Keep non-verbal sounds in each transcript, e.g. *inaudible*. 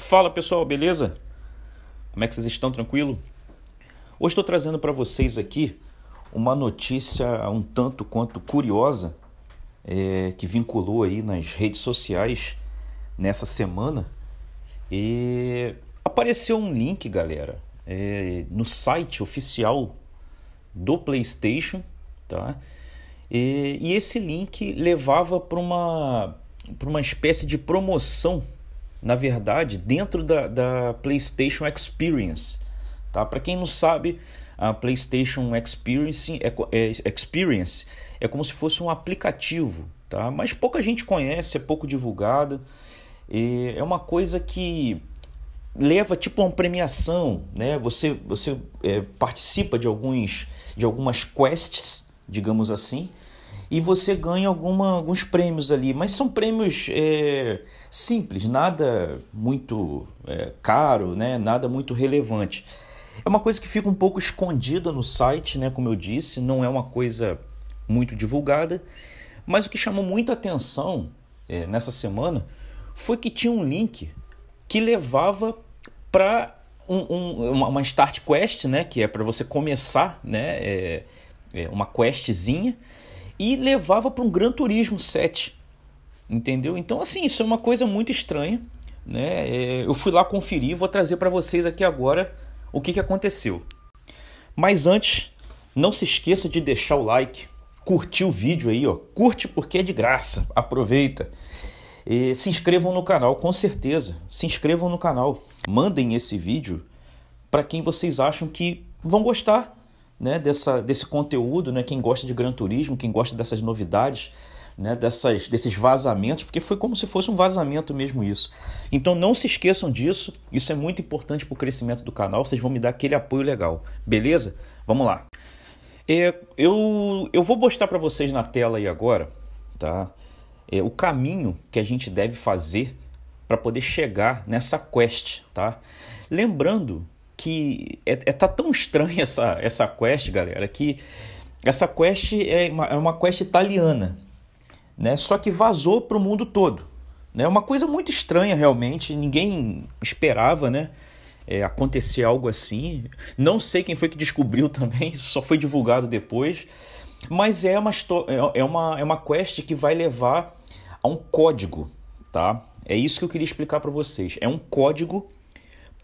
Fala pessoal, beleza? Como é que vocês estão? Tranquilo? Hoje estou trazendo para vocês aqui uma notícia um tanto quanto curiosa é, que vinculou aí nas redes sociais nessa semana e apareceu um link, galera, é, no site oficial do PlayStation, tá? E, e esse link levava para uma para uma espécie de promoção na verdade, dentro da, da PlayStation Experience. Tá? Para quem não sabe, a PlayStation Experience é, é, Experience é como se fosse um aplicativo, tá? mas pouca gente conhece, é pouco divulgado. é uma coisa que leva tipo uma premiação, né? Você, você é, participa de alguns de algumas quests, digamos assim, e você ganha alguma, alguns prêmios ali, mas são prêmios é, simples, nada muito é, caro, né? nada muito relevante. É uma coisa que fica um pouco escondida no site, né? como eu disse, não é uma coisa muito divulgada, mas o que chamou muita atenção é, nessa semana foi que tinha um link que levava para um, um, uma start quest, né, que é para você começar, né, é, é uma questzinha e levava para um Gran Turismo 7. Entendeu? Então, assim, isso é uma coisa muito estranha. Né? É, eu fui lá conferir, vou trazer para vocês aqui agora o que, que aconteceu. Mas antes, não se esqueça de deixar o like, curtir o vídeo aí, ó. Curte porque é de graça, aproveita. E se inscrevam no canal, com certeza. Se inscrevam no canal, mandem esse vídeo para quem vocês acham que vão gostar né, dessa, desse conteúdo, né, quem gosta de Gran Turismo, quem gosta dessas novidades, né, dessas, desses vazamentos, porque foi como se fosse um vazamento mesmo isso. Então não se esqueçam disso, isso é muito importante para o crescimento do canal, vocês vão me dar aquele apoio legal, beleza? Vamos lá. É, eu, eu vou mostrar para vocês na tela aí agora, tá? É, o caminho que a gente deve fazer para poder chegar nessa quest, tá? Lembrando que é, é, tá tão estranha *laughs* essa, essa quest, galera, que essa quest é uma, é uma quest italiana, né? Só que vazou para o mundo todo, né? Uma coisa muito estranha realmente, ninguém esperava, né? É, acontecer algo assim. Não sei quem foi que descobriu *laughs* também, só foi divulgado depois. Mas é uma, é, é uma, é uma quest que vai levar a um código, tá? É isso que eu queria explicar para vocês. É um código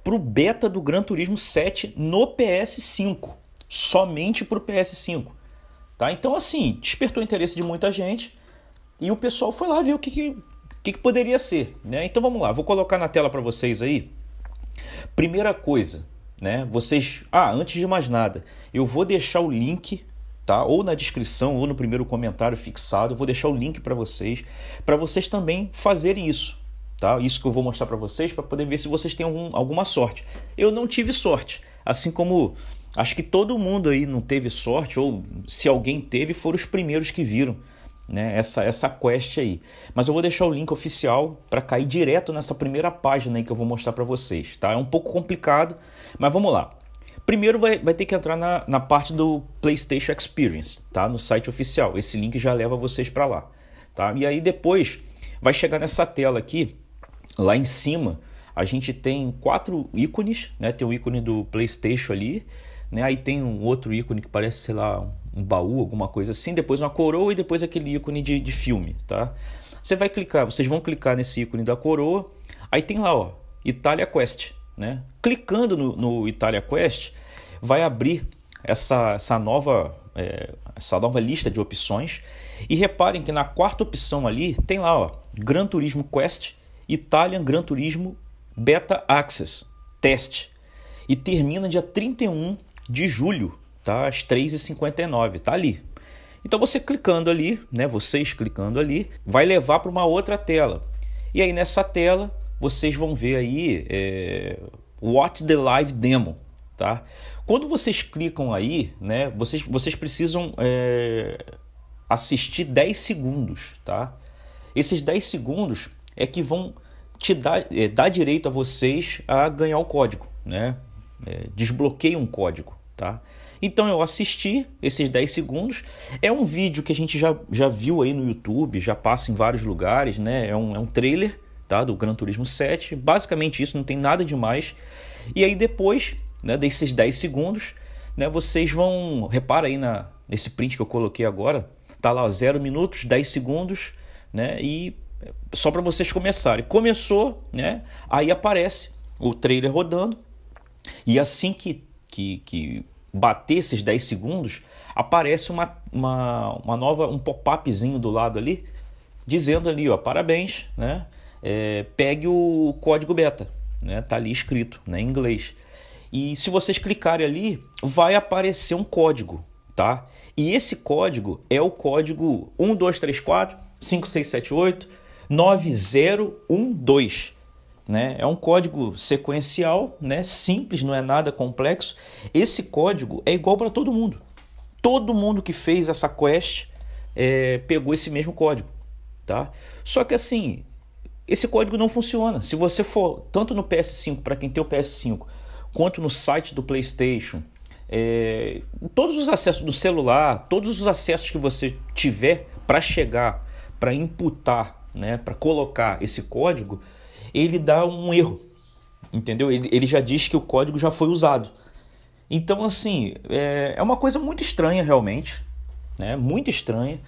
para o beta do Gran Turismo 7 no PS5, somente para o PS5. Tá? Então, assim, despertou o interesse de muita gente e o pessoal foi lá ver o que, que, que, poderia ser. Né? Então vamos lá, vou colocar na tela para vocês aí. Primeira coisa, né? Vocês, ah, antes de mais nada, eu vou deixar o link, tá? Ou na descrição ou no primeiro comentário fixado, eu vou deixar o link para vocês, para vocês também fazerem isso, Tá? Isso que eu vou mostrar para vocês para poder ver se vocês têm algum, alguma sorte. Eu não tive sorte, assim como acho que todo mundo aí não teve sorte, ou se alguém teve, foram os primeiros que viram né? essa, essa quest aí. Mas eu vou deixar o link oficial para cair direto nessa primeira página aí que eu vou mostrar para vocês. Tá? É um pouco complicado, mas vamos lá. Primeiro vai, vai ter que entrar na, na parte do PlayStation Experience, tá? no site oficial. Esse link já leva vocês para lá. Tá? E aí depois vai chegar nessa tela aqui Lá em cima, a gente tem quatro ícones, né? Tem o ícone do PlayStation ali, né? Aí tem um outro ícone que parece, sei lá, um baú, alguma coisa assim, depois uma coroa e depois aquele ícone de, de filme, tá? Você vai clicar, vocês vão clicar nesse ícone da coroa, aí tem lá, ó, Itália Quest, né? Clicando no, no Itália Quest, vai abrir essa, essa nova é, essa nova lista de opções e reparem que na quarta opção ali tem lá, ó, Gran Turismo Quest Italian Gran Turismo Beta Access Test. E termina dia 31 de julho, tá? Às 3h59, tá ali. Então você clicando ali, né? Vocês clicando ali, vai levar para uma outra tela. E aí nessa tela vocês vão ver aí é, Watch the Live Demo, tá? Quando vocês clicam aí, né? Vocês, vocês precisam é, assistir 10 segundos, tá? Esses 10 segundos é que vão te dar, é, dar direito a vocês a ganhar o código, né? É, desbloqueia um código, tá? Então eu assisti esses 10 segundos. É um vídeo que a gente já, já viu aí no YouTube, já passa em vários lugares, né? É um, é um trailer tá? do Gran Turismo 7. Basicamente isso, não tem nada demais. E aí depois né, desses 10 segundos, né, vocês vão... Repara aí na, nesse print que eu coloquei agora. Tá lá 0 minutos, 10 segundos, né? E só para vocês começarem. Começou, né? Aí aparece o trailer rodando. E assim que, que, que bater esses 10 segundos, aparece uma, uma, uma nova, um pop-upzinho do lado ali, dizendo ali, ó, parabéns, né? É, pegue o código beta, né? Tá ali escrito, né, em inglês. E se vocês clicarem ali, vai aparecer um código, tá? E esse código é o código 123456785 9012. Né? É um código sequencial, né? simples, não é nada complexo. Esse código é igual para todo mundo. Todo mundo que fez essa quest é, pegou esse mesmo código. Tá? Só que assim, esse código não funciona. Se você for tanto no PS5, para quem tem o PS5, quanto no site do PlayStation, é, todos os acessos do celular, todos os acessos que você tiver para chegar, para imputar né, para colocar esse código, ele dá um erro, entendeu? Ele, ele já diz que o código já foi usado. Então, assim, é, é uma coisa muito estranha realmente, né? Muito estranha.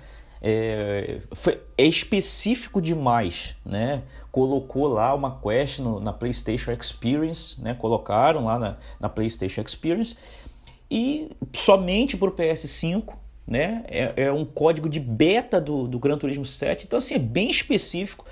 É, foi, é específico demais, né? Colocou lá uma quest no, na PlayStation Experience, né? Colocaram lá na, na PlayStation Experience e somente para o PS5, né? É, é um código de beta do, do Gran Turismo 7, então assim, é bem específico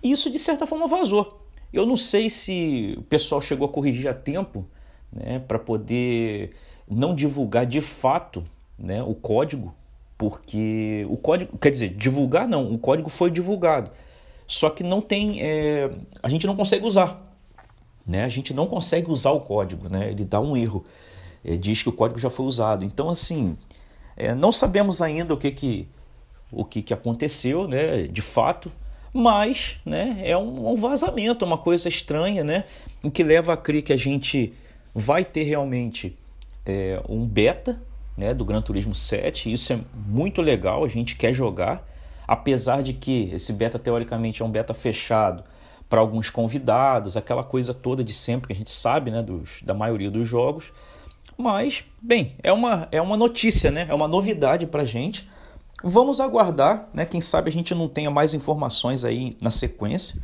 e isso de certa forma vazou. Eu não sei se o pessoal chegou a corrigir a tempo, né, para poder não divulgar de fato, né, o código, porque o código, quer dizer, divulgar não, o código foi divulgado, só que não tem, é, a gente não consegue usar, né? A gente não consegue usar o código, né? Ele dá um erro, é, diz que o código já foi usado. Então assim, é, não sabemos ainda o que, que, o que, que aconteceu, né, de fato, mas né, é um, um vazamento, uma coisa estranha, né, o que leva a crer que a gente vai ter realmente é, um beta né, do Gran Turismo 7. Isso é muito legal, a gente quer jogar, apesar de que esse beta teoricamente é um beta fechado para alguns convidados, aquela coisa toda de sempre que a gente sabe né, dos, da maioria dos jogos. Mas, bem, é uma, é uma notícia, né? É uma novidade para gente. Vamos aguardar, né? Quem sabe a gente não tenha mais informações aí na sequência.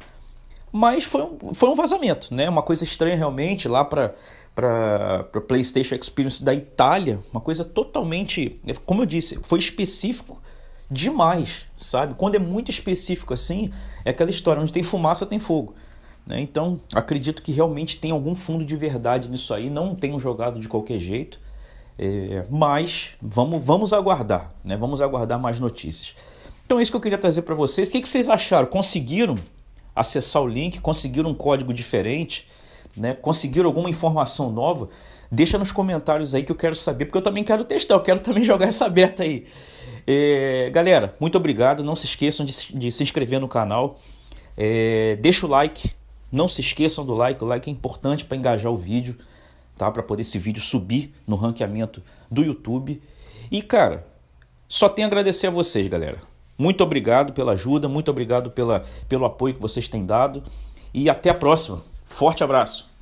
Mas foi um, foi um vazamento, né? Uma coisa estranha realmente lá para para PlayStation Experience da Itália, uma coisa totalmente, como eu disse, foi específico demais, sabe? Quando é muito específico assim, é aquela história onde tem fumaça tem fogo. Né? Então, acredito que realmente tem algum fundo de verdade nisso aí. Não tenho jogado de qualquer jeito, é, mas vamos, vamos aguardar, né? vamos aguardar mais notícias. Então, é isso que eu queria trazer para vocês. O que, que vocês acharam? Conseguiram acessar o link? Conseguiram um código diferente? Né? Conseguiram alguma informação nova? Deixa nos comentários aí que eu quero saber, porque eu também quero testar, eu quero também *laughs* jogar essa aberta aí. É, galera, muito obrigado. Não se esqueçam de, de se inscrever no canal. É, deixa o like, não se esqueçam do like, o like é importante para engajar o vídeo, tá? Para poder esse vídeo subir no ranqueamento do YouTube. E cara, só tenho a agradecer a vocês, galera. Muito obrigado pela ajuda, muito obrigado pela, pelo apoio que vocês têm dado e até a próxima. Forte abraço.